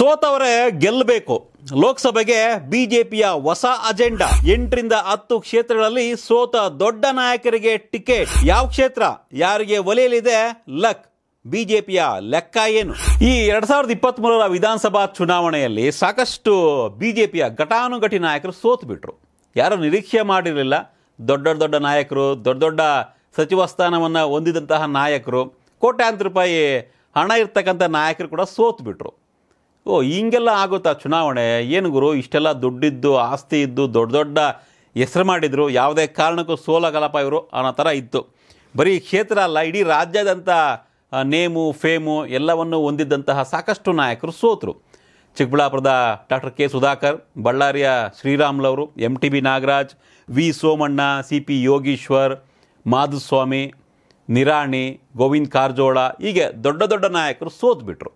ಸೋತವರೇ ಗೆಲ್ಲಬೇಕು ಲೋಕಸಭೆಗೆ ಬಿಜೆಪಿಯ ಹೊಸ ಅಜೆಂಡಾ ಎಂಟರಿಂದ ಹತ್ತು ಕ್ಷೇತ್ರಗಳಲ್ಲಿ ಸೋತ ದೊಡ್ಡ ನಾಯಕರಿಗೆ ಟಿಕೆಟ್ ಯಾವ ಕ್ಷೇತ್ರ ಯಾರಿಗೆ ಒಲೆಯಲಿದೆ ಲಕ್ ಬಿಜೆಪಿಯ ಲೆಕ್ಕ ಏನು ಈ ಎರಡ್ ಸಾವಿರದ ಇಪ್ಪತ್ತ್ ಮೂರರ ವಿಧಾನಸಭಾ ಚುನಾವಣೆಯಲ್ಲಿ ಸಾಕಷ್ಟು ಬಿಜೆಪಿಯ ಘಟಾನುಘಟಿ ನಾಯಕರು ಸೋತು ಬಿಟ್ರು ಯಾರು ನಿರೀಕ್ಷೆ ಮಾಡಿರಲಿಲ್ಲ ದೊಡ್ಡ ದೊಡ್ಡ ನಾಯಕರು ದೊಡ್ಡ ದೊಡ್ಡ ಸಚಿವ ಸ್ಥಾನವನ್ನು ಹೊಂದಿದಂತಹ ನಾಯಕರು ಕೋಟ್ಯಾಂತರ ರೂಪಾಯಿ ಹಣ ಇರ್ತಕ್ಕಂಥ ನಾಯಕರು ಕೂಡ ಸೋತು ಬಿಟ್ರು ಓ ಹೀಗೆಲ್ಲ ಆಗುತ್ತಾ ಚುನಾವಣೆ ಏನು ಗುರು ಇಷ್ಟೆಲ್ಲ ದುಡ್ಡಿದ್ದು ಆಸ್ತಿ ಇದ್ದು ದೊಡ್ಡ ದೊಡ್ಡ ಹೆಸರು ಮಾಡಿದರು ಯಾವುದೇ ಕಾರಣಕ್ಕೂ ಸೋಲಗಲಪ ಇವರು ಅನ್ನೋ ಥರ ಇತ್ತು ಬರೀ ಕ್ಷೇತ್ರ ಅಲ್ಲ ಇಡೀ ರಾಜ್ಯದಂಥ ನೇಮು ಫೇಮು ಎಲ್ಲವನ್ನು ಹೊಂದಿದ್ದಂತಹ ಸಾಕಷ್ಟು ನಾಯಕರು ಸೋತರು ಚಿಕ್ಕಬಳ್ಳಾಪುರದ ಡಾಕ್ಟರ್ ಕೆ ಸುಧಾಕರ್ ಬಳ್ಳಾರಿಯ ಶ್ರೀರಾಮ್ಲವರು M T B Nagaraj V Somanna C P Yogeshwar Madhuswamy Nirani Govind Karjol ಹೀಗೆ ದೊಡ್ಡ ದೊಡ್ಡ ನಾಯಕರು ಸೋತ್ಬಿಟ್ರು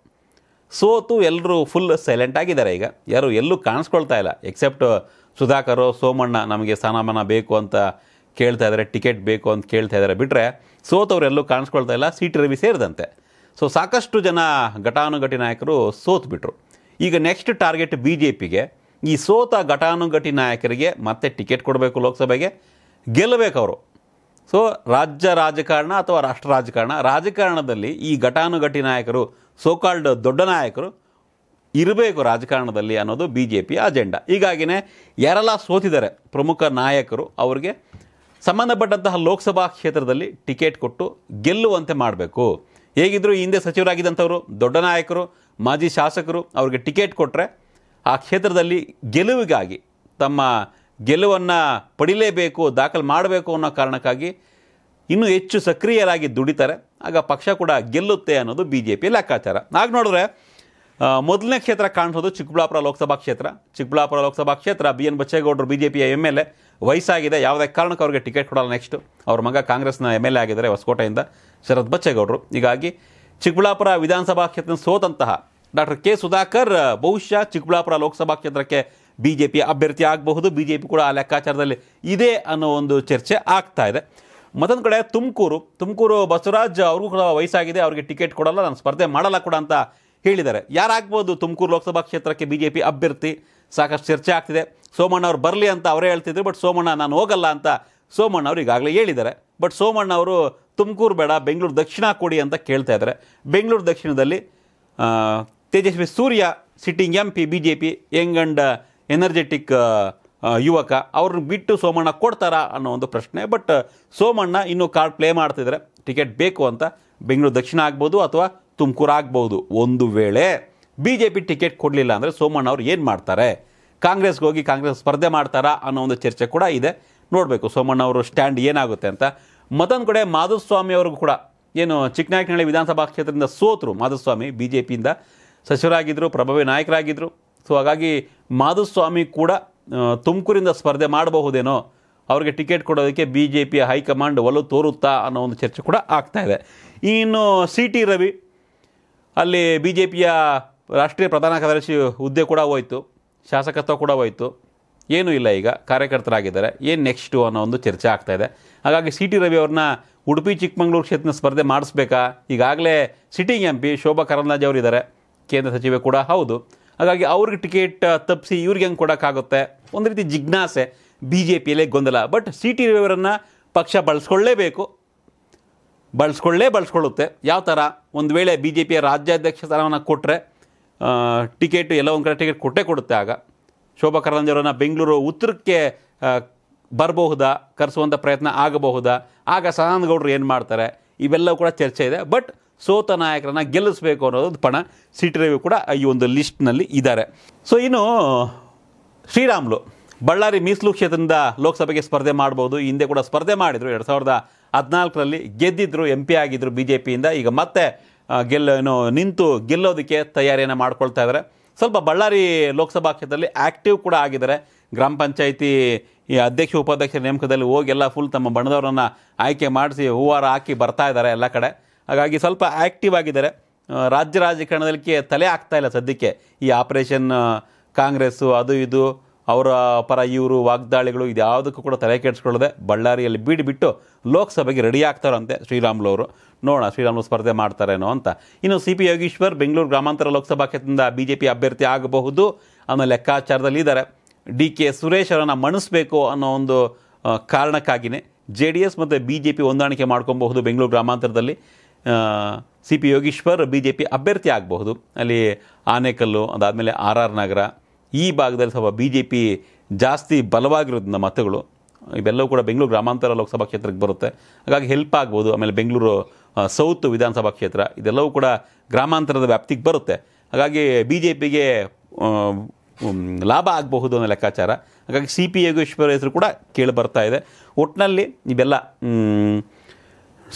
ಸೋತು ಎಲ್ಲರೂ ಫುಲ್ ಸೈಲೆಂಟ್ ಆಗಿದ್ದಾರೆ ಈಗ ಯಾರು ಎಲ್ಲೂ ಕಾಣಿಸ್ಕೊಳ್ತಾ ಇಲ್ಲ ಎಕ್ಸೆಪ್ಟ್ ಸುಧಾಕರು ಸೋಮಣ್ಣ ನಮಗೆ ಸ್ಥಾನಮಾನ ಬೇಕು ಅಂತ ಕೇಳ್ತಾ ಇದ್ದಾರೆ ಟಿಕೆಟ್ ಬೇಕು ಅಂತ ಕೇಳ್ತಾ ಇದ್ದಾರೆ ಬಿಟ್ಟರೆ ಸೋತವರೆಲ್ಲೂ ಕಾಣಿಸ್ಕೊಳ್ತಾ ಇಲ್ಲ ಸಿ ಟಿ ರವಿ ಸೇರಿದಂತೆ ಸೊ ಸಾಕಷ್ಟು ಜನ ಘಟಾನುಘಟಿ ನಾಯಕರು ಸೋತ್ಬಿಟ್ರು ಈಗ ನೆಕ್ಸ್ಟ್ ಟಾರ್ಗೆಟ್ ಬಿ ಜೆ ಪಿಗೆ ಈ ಸೋತ ಘಟಾನುಘಟಿ ನಾಯಕರಿಗೆ ಮತ್ತೆ ಟಿಕೆಟ್ ಕೊಡಬೇಕು ಲೋಕಸಭೆಗೆ ಗೆಲ್ಲಬೇಕವರು ಸೊ ರಾಜ್ಯ ರಾಜಕಾರಣ ಅಥವಾ ರಾಷ್ಟ್ರ ರಾಜಕಾರಣ ರಾಜಕಾರಣದಲ್ಲಿ ಈ ಘಟಾನುಘಟಿ ನಾಯಕರು ಸೋಕಾಲ್ಡ್ ದೊಡ್ಡ ನಾಯಕರು ಇರಬೇಕು ರಾಜಕಾರಣದಲ್ಲಿ ಅನ್ನೋದು ಬಿ ಜೆ ಪಿ ಅಜೆಂಡಾ ಹೀಗಾಗಿನೇ ಯಾರೆಲ್ಲ ಸೋತಿದ್ದಾರೆ ಪ್ರಮುಖ ನಾಯಕರು ಅವರಿಗೆ ಸಂಬಂಧಪಟ್ಟಂತಹ ಲೋಕಸಭಾ ಕ್ಷೇತ್ರದಲ್ಲಿ ಟಿಕೆಟ್ ಕೊಟ್ಟು ಗೆಲ್ಲುವಂತೆ ಮಾಡಬೇಕು ಹೇಗಿದ್ದರೂ ಹಿಂದೆ ಸಚಿವರಾಗಿದ್ದಂಥವರು ದೊಡ್ಡ ನಾಯಕರು ಮಾಜಿ ಶಾಸಕರು ಅವ್ರಿಗೆ ಟಿಕೆಟ್ ಕೊಟ್ಟರೆ ಆ ಕ್ಷೇತ್ರದಲ್ಲಿ ಗೆಲುವಿಗಾಗಿ ತಮ್ಮ ಗೆಲುವನ್ನು ಪಡಿಲೇಬೇಕು ದಾಖಲು ಮಾಡಬೇಕು ಅನ್ನೋ ಕಾರಣಕ್ಕಾಗಿ ಇನ್ನೂ ಹೆಚ್ಚು ಸಕ್ರಿಯರಾಗಿ ದುಡಿತಾರೆ ಆಗ ಪಕ್ಷ ಕೂಡ ಗೆಲ್ಲುತ್ತೆ ಅನ್ನೋದು ಬಿ ಜೆ ಪಿ ಲೆಕ್ಕಾಚಾರ ಆಗ ನೋಡಿದ್ರೆ ಮೊದಲನೇ ಕ್ಷೇತ್ರ ಕಾಣಿಸೋದು ಚಿಕ್ಕಬಳ್ಳಾಪುರ ಲೋಕಸಭಾ ಕ್ಷೇತ್ರ ಚಿಕ್ಕಬಳ್ಳಾಪುರ ಲೋಕಸಭಾ ಕ್ಷೇತ್ರ ಬಿ ಎನ್ ಬಚ್ಚೇಗೌಡರು ಬಿ ಜೆ ಪಿಯ ಎಮ್ ಎಲ್ ಎ ವಯಸ್ಸಾಗಿದೆ ಯಾವುದೇ ಕಾರಣಕ್ಕೆ ಅವ್ರಿಗೆ ಟಿಕೆಟ್ ಕೊಡಲ್ಲ ನೆಕ್ಸ್ಟು ಅವ್ರ ಮಗ ಕಾಂಗ್ರೆಸ್ನ ಎಮ್ ಎಲ್ ಎ ಆಗಿದ್ದಾರೆ ಹೊಸಕೋಟೆಯಿಂದ ಶರತ್ ಬಚ್ಚೇಗೌಡರು ಹೀಗಾಗಿ ಚಿಕ್ಕಬಳ್ಳಾಪುರ ವಿಧಾನಸಭಾ ಕ್ಷೇತ್ರ ಸೋತಂತಹ ಡಾಕ್ಟರ್ ಕೆ ಸುಧಾಕರ್ ಬಹುಶಃ ಚಿಕ್ಕಬಳ್ಳಾಪುರ ಲೋಕಸಭಾ ಕ್ಷೇತ್ರಕ್ಕೆ ಬಿ ಜೆ ಪಿ ಅಭ್ಯರ್ಥಿ ಆಗಬಹುದು ಬಿ ಜೆ ಪಿ ಕೂಡ ಆ ಲೆಕ್ಕಾಚಾರದಲ್ಲಿ ಇದೆ ಅನ್ನೋ ಒಂದು ಚರ್ಚೆ ಆಗ್ತಾ ಇದೆ ಮತ್ತೊಂದು ಕಡೆ ತುಮಕೂರು ತುಮಕೂರು ಬಸವರಾಜ್ ಅವ್ರಿಗೂ ಕೂಡ ವಯಸ್ಸಾಗಿದೆ ಅವರಿಗೆ ಟಿಕೆಟ್ ಕೊಡಲ್ಲ ನಾನು ಸ್ಪರ್ಧೆ ಮಾಡಲ್ಲ ಕೂಡ ಅಂತ ಹೇಳಿದ್ದಾರೆ ಯಾರಾಗ್ಬೋದು ತುಮಕೂರು ಲೋಕಸಭಾ ಕ್ಷೇತ್ರಕ್ಕೆ ಬಿ ಜೆ ಪಿ ಅಭ್ಯರ್ಥಿ ಸಾಕಷ್ಟು ಚರ್ಚೆ ಆಗ್ತಿದೆ ಸೋಮಣ್ಣ ಅವರು ಬರಲಿ ಅಂತ ಅವರೇ ಹೇಳ್ತಿದ್ರು ಬಟ್ ಸೋಮಣ್ಣ ನಾನು ಹೋಗಲ್ಲ ಅಂತ ಸೋಮಣ್ಣ ಅವರು ಈಗಾಗಲೇ ಹೇಳಿದ್ದಾರೆ ಬಟ್ ಸೋಮಣ್ಣ ಅವರು ತುಮಕೂರು ಬೇಡ ಬೆಂಗಳೂರು ದಕ್ಷಿಣ ಕೊಡಿ ಅಂತ ಕೇಳ್ತಾ ಇದ್ದಾರೆ ಬೆಂಗಳೂರು ದಕ್ಷಿಣದಲ್ಲಿ Tejasvi Surya sitting M P B J P young energetic ಯುವಕ ಅವ್ರನ್ನ ಬಿಟ್ಟು ಸೋಮಣ್ಣ ಕೊಡ್ತಾರಾ ಅನ್ನೋ ಒಂದು ಪ್ರಶ್ನೆ ಬಟ್ ಸೋಮಣ್ಣ ಇನ್ನೂ ಕಾರ್ಡ್ ಪ್ಲೇ ಮಾಡ್ತಿದ್ರೆ ಟಿಕೆಟ್ ಬೇಕು ಅಂತ ಬೆಂಗಳೂರು ದಕ್ಷಿಣ ಆಗ್ಬೋದು ಅಥವಾ ತುಮಕೂರು ಆಗ್ಬೋದು ಒಂದು ವೇಳೆ ಬಿ ಜೆ ಪಿ ಟಿಕೆಟ್ ಕೊಡಲಿಲ್ಲ ಅಂದರೆ ಸೋಮಣ್ಣ ಅವ್ರು ಏನು ಮಾಡ್ತಾರೆ ಕಾಂಗ್ರೆಸ್ಗೆ ಹೋಗಿ ಕಾಂಗ್ರೆಸ್ ಸ್ಪರ್ಧೆ ಮಾಡ್ತಾರಾ ಅನ್ನೋ ಒಂದು ಚರ್ಚೆ ಕೂಡ ಇದೆ ನೋಡಬೇಕು ಸೋಮಣ್ಣ ಅವರು ಸ್ಟ್ಯಾಂಡ್ ಏನಾಗುತ್ತೆ ಅಂತ ಮತ್ತೊಂದು ಕಡೆ ಮಾಧುಸ್ವಾಮಿ ಅವ್ರಿಗೂ ಕೂಡ ಏನು ಚಿಕ್ಕನಾಯಕನಹಳ್ಳಿ ವಿಧಾನಸಭಾ ಕ್ಷೇತ್ರದಿಂದ ಸೋತರು ಮಾಧುಸ್ವಾಮಿ ಬಿ ಜೆ ಪಿಯಿಂದ ಸಚಿವರಾಗಿದ್ದರು ಪ್ರಭಾವಿ ನಾಯಕರಾಗಿದ್ದರು ಸೊ ಹಾಗಾಗಿ ಮಾಧುಸ್ವಾಮಿ ಕೂಡ ತುಮಕೂರಿಂದ ಸ್ಪರ್ಧೆ ಮಾಡಬಹುದೇನೋ ಅವರಿಗೆ ಟಿಕೆಟ್ ಕೊಡೋದಕ್ಕೆ ಬಿ ಜೆ ಪಿಯ ಹೈಕಮಾಂಡ್ ಒಲವು ತೋರುತ್ತಾ ಅನ್ನೋ ಒಂದು ಚರ್ಚೆ ಕೂಡ ಆಗ್ತಾ ಇದೆ ಇನ್ನು ಸಿ ಟಿ ರವಿ ಅಲ್ಲಿ ಬಿ ಜೆ ಪಿಯ ರಾಷ್ಟ್ರೀಯ ಪ್ರಧಾನ ಕಾರ್ಯದರ್ಶಿ ಹುದ್ದೆ ಕೂಡ ಹೋಯಿತು ಶಾಸಕತ್ವ ಕೂಡ ಹೋಯಿತು ಏನೂ ಇಲ್ಲ ಈಗ ಕಾರ್ಯಕರ್ತರಾಗಿದ್ದಾರೆ ಏನು ನೆಕ್ಸ್ಟು ಅನ್ನೋ ಒಂದು ಚರ್ಚೆ ಆಗ್ತಾ ಇದೆ ಹಾಗಾಗಿ ಸಿ ಟಿ ರವಿ ಅವ್ರನ್ನ ಉಡುಪಿ ಚಿಕ್ಕಮಗಳೂರು ಕ್ಷೇತ್ರದ ಸ್ಪರ್ಧೆ ಮಾಡಿಸ್ಬೇಕಾ ಈಗಾಗಲೇ sitting M P Shobha Karandlaje ಅವರಿದ್ದಾರೆ ಕೇಂದ್ರ ಸಚಿವೆ ಕೂಡ ಹೌದು ಹಾಗಾಗಿ ಅವ್ರಿಗೆ ಟಿಕೆಟ್ ತಪ್ಪಿಸಿ ಇವ್ರಿಗೆ ಹೆಂಗೆ ಕೊಡೋಕ್ಕಾಗುತ್ತೆ ಒಂದು ರೀತಿ ಜಿಜ್ಞಾಸೆ ಬಿ ಜೆ ಪಿಯಲ್ಲೇ ಗೊಂದಲ ಬಟ್ ಸಿ ಟಿ ರವಿಯವರನ್ನು ಪಕ್ಷ ಬಳಸ್ಕೊಳ್ಳೇಬೇಕು ಬಳಸ್ಕೊಳ್ಳೇ ಬಳಸ್ಕೊಳ್ಳುತ್ತೆ ಯಾವ ಥರ ಒಂದು ವೇಳೆ ಬಿ ಜೆ ಪಿಯ ರಾಜ್ಯಾಧ್ಯಕ್ಷ ಸ್ಥಾನವನ್ನು ಕೊಟ್ಟರೆ ಟಿಕೆಟ್ ಎಲ್ಲ ಒಂದು ಕಡೆ ಟಿಕೆಟ್ ಕೊಟ್ಟೇ ಕೊಡುತ್ತೆ ಆಗ ಶೋಭಾ ಕರಂದ್ಯವರನ್ನು ಬೆಂಗಳೂರು ಉತ್ತರಕ್ಕೆ ಬರಬಹುದಾ ಕರೆಸುವಂಥ ಪ್ರಯತ್ನ ಆಗಬಹುದಾ ಆಗ ಸದಾನಂದ ಗೌಡರು ಏನು ಮಾಡ್ತಾರೆ ಇವೆಲ್ಲವೂ ಕೂಡ ಚರ್ಚೆ ಇದೆ ಬಟ್ ಸೋತ ನಾಯಕರನ್ನು ಗೆಲ್ಲಿಸಬೇಕು ಅನ್ನೋದು ಪಣ ಸಿಟ್ಟರವಿ ಕೂಡ ಈ ಒಂದು ಲಿಸ್ಟ್ನಲ್ಲಿ ಇದ್ದಾರೆ ಸೊ ಇನ್ನು ಶ್ರೀರಾಮ್ಲು ಬಳ್ಳಾರಿ ಮೀಸಲು ಕ್ಷೇತ್ರದಿಂದ ಲೋಕಸಭೆಗೆ ಸ್ಪರ್ಧೆ ಮಾಡ್ಬೋದು ಹಿಂದೆ ಕೂಡ ಸ್ಪರ್ಧೆ ಮಾಡಿದರು ಎರಡು ಸಾವಿರದ ಹದಿನಾಲ್ಕರಲ್ಲಿ ಗೆದ್ದಿದ್ದರು ಎಂ ಪಿ ಆಗಿದ್ದರು ಬಿ ಜೆ ಪಿಯಿಂದ ಈಗ ಮತ್ತೆ ಗೆಲ್ಲೋ ನಿಂತು ಗೆಲ್ಲೋದಕ್ಕೆ ತಯಾರಿಯನ್ನು ಮಾಡ್ಕೊಳ್ತಾ ಇದ್ದಾರೆ ಸ್ವಲ್ಪ ಬಳ್ಳಾರಿ ಲೋಕಸಭಾ ಕ್ಷೇತ್ರದಲ್ಲಿ ಆ್ಯಕ್ಟಿವ್ ಕೂಡ ಆಗಿದ್ದಾರೆ ಗ್ರಾಮ ಪಂಚಾಯಿತಿ ಈ ಅಧ್ಯಕ್ಷ ಉಪಾಧ್ಯಕ್ಷರ ನೇಮಕದಲ್ಲಿ ಹೋಗಿ ಎಲ್ಲ ಫುಲ್ ತಮ್ಮ ಬಣ್ಣದವರನ್ನು ಆಯ್ಕೆ ಮಾಡಿಸಿ ಹೂವಾರ ಹಾಕಿ ಬರ್ತಾ ಇದ್ದಾರೆ ಎಲ್ಲ ಕಡೆ ಹಾಗಾಗಿ ಸ್ವಲ್ಪ ಆ್ಯಕ್ಟಿವ್ ಆಗಿದ್ದಾರೆ ರಾಜ್ಯ ರಾಜಕಾರಣದಲ್ಲಿ ತಲೆ ಆಗ್ತಾ ಇಲ್ಲ ಸದ್ಯಕ್ಕೆ ಈ ಆಪರೇಷನ್ ಕಾಂಗ್ರೆಸ್ಸು ಅದು ಇದು ಅವರ ಪರ ಇವರು ವಾಗ್ದಾಳಿಗಳು ಇದ್ಯಾವುದಕ್ಕೂ ಕೂಡ ತಲೆ ಕೆಡಿಸ್ಕೊಳ್ಳದೆ ಬಳ್ಳಾರಿಯಲ್ಲಿ ಬೀಡಿ ಬಿಟ್ಟು ಲೋಕಸಭೆಗೆ ರೆಡಿ ಆಗ್ತಾರಂತೆ ಶ್ರೀರಾಮುಲು ಅವರು ನೋಡೋಣ ಶ್ರೀರಾಮುಲು ಸ್ಪರ್ಧೆ ಮಾಡ್ತಾರೇನೋ ಅಂತ ಇನ್ನು ಸಿ ಪಿ ಯೋಗೀಶ್ವರ್ ಬೆಂಗಳೂರು ಗ್ರಾಮಾಂತರ ಲೋಕಸಭಾ ಕ್ಷೇತ್ರದಿಂದ ಬಿ ಜೆ ಪಿ ಅಭ್ಯರ್ಥಿ ಆಗಬಹುದು ಅನ್ನೋ ಇದ್ದಾರೆ ಡಿ ಕೆ ಸುರೇಶ್ ಅವರನ್ನು ಮಣಿಸಬೇಕು ಅನ್ನೋ ಒಂದು ಕಾರಣಕ್ಕಾಗಿಯೇ ಜೆ ಡಿ ಎಸ್ ಮತ್ತು ಬಿ ಜೆ ಪಿ ಹೊಂದಾಣಿಕೆ ಮಾಡ್ಕೊಬಹುದು ಬೆಂಗಳೂರು ಗ್ರಾಮಾಂತರದಲ್ಲಿ C P Yogeshwar B J P ಅಭ್ಯರ್ಥಿ ಆಗಬಹುದು ಅಲ್ಲಿ ಆನೇಕಲ್ಲು ಅದಾದಮೇಲೆ ಆರ್ ಆರ್ ನಗರ ಈ ಭಾಗದಲ್ಲಿ ಸ್ವಲ್ಪ ಬಿ ಜೆ ಪಿ ಜಾಸ್ತಿ ಬಲವಾಗಿರೋದ್ರಿಂದ ಮತಗಳು ಇವೆಲ್ಲವೂ ಕೂಡ ಬೆಂಗಳೂರು ಗ್ರಾಮಾಂತರ ಲೋಕಸಭಾ ಕ್ಷೇತ್ರಕ್ಕೆ ಬರುತ್ತೆ ಹಾಗಾಗಿ ಹೆಲ್ಪ್ ಆಗ್ಬೋದು ಆಮೇಲೆ ಬೆಂಗಳೂರು ಸೌತ್ ವಿಧಾನಸಭಾ ಕ್ಷೇತ್ರ ಇದೆಲ್ಲವೂ ಕೂಡ ಗ್ರಾಮಾಂತರದ ವ್ಯಾಪ್ತಿಗೆ ಬರುತ್ತೆ ಹಾಗಾಗಿ ಬಿ ಜೆ ಪಿಗೆ ಲಾಭ ಆಗಬಹುದು ಅನ್ನೋ ಲೆಕ್ಕಾಚಾರ ಹಾಗಾಗಿ ಸಿ ಪಿ ಯೋಗೇಶ್ವರ್ ಹೆಸರು ಕೂಡ ಕೇಳಿ ಬರ್ತಾ ಇದೆ ಒಟ್ಟಿನಲ್ಲಿ ಇವೆಲ್ಲ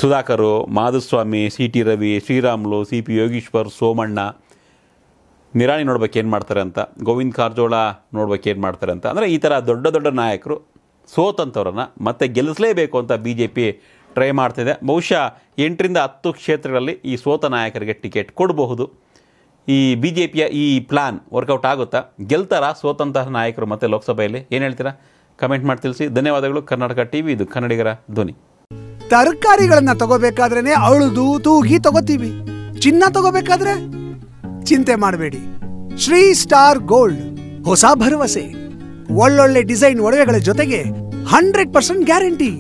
Sudhakar Madhuswamy C T Ravi Sriramulu C P Yogeshwar Somanna Nirani ಏನು ಮಾಡ್ತಾರೆ ಅಂತ ಗೋವಿಂದ್ ಕಾರಜೋಳ ಏನು ಮಾಡ್ತಾರೆ ಅಂತ ಅಂದರೆ ಈ ಥರ ದೊಡ್ಡ ದೊಡ್ಡ ನಾಯಕರು ಸೋತಂಥವ್ರನ್ನ ಮತ್ತೆ ಗೆಲ್ಲಿಸಲೇಬೇಕು ಅಂತ ಬಿ ಜೆ ಪಿ ಟ್ರೈ ಮಾಡ್ತಿದೆ ಬಹುಶಃ ಎಂಟರಿಂದ ಹತ್ತು ಕ್ಷೇತ್ರಗಳಲ್ಲಿ ಈ ಸೋತ ನಾಯಕರಿಗೆ ಟಿಕೆಟ್ ಕೊಡಬಹುದು ಈ ಬಿ ಜೆ ಪಿಯ ಈ ಪ್ಲಾನ್ ವರ್ಕೌಟ್ ಆಗುತ್ತಾ ಗೆಲ್ತಾರ ಸೋತಂತಹ ನಾಯಕರು ಮತ್ತು ಲೋಕಸಭೆಯಲ್ಲಿ ಏನು ಹೇಳ್ತೀರಾ ಕಮೆಂಟ್ ಮಾಡಿ ತಿಳಿಸಿ ಧನ್ಯವಾದಗಳು ಕರ್ನಾಟಕ ಟಿ ವಿ ಇದು ಕನ್ನಡಿಗರ ಧ್ವನಿ ತರಕಾರಿಗಳನ್ನ ತಗೋಬೇಕಾದ್ರೇನೆ ಅಳುದು ತೂಗಿ ತಗೋತೀವಿ ಚಿನ್ನ ತಗೋಬೇಕಾದ್ರೆ ಚಿಂತೆ ಮಾಡಬೇಡಿ ಶ್ರೀ ಸ್ಟಾರ್ ಗೋಲ್ಡ್ ಹೊಸ ಭರವಸೆ ಒಳ್ಳೊಳ್ಳೆ ಡಿಸೈನ್ ಒಡವೆಗಳ ಜೊತೆಗೆ ಹಂಡ್ರೆಡ್ ಪರ್ಸೆಂಟ್ ಗ್ಯಾರಂಟಿ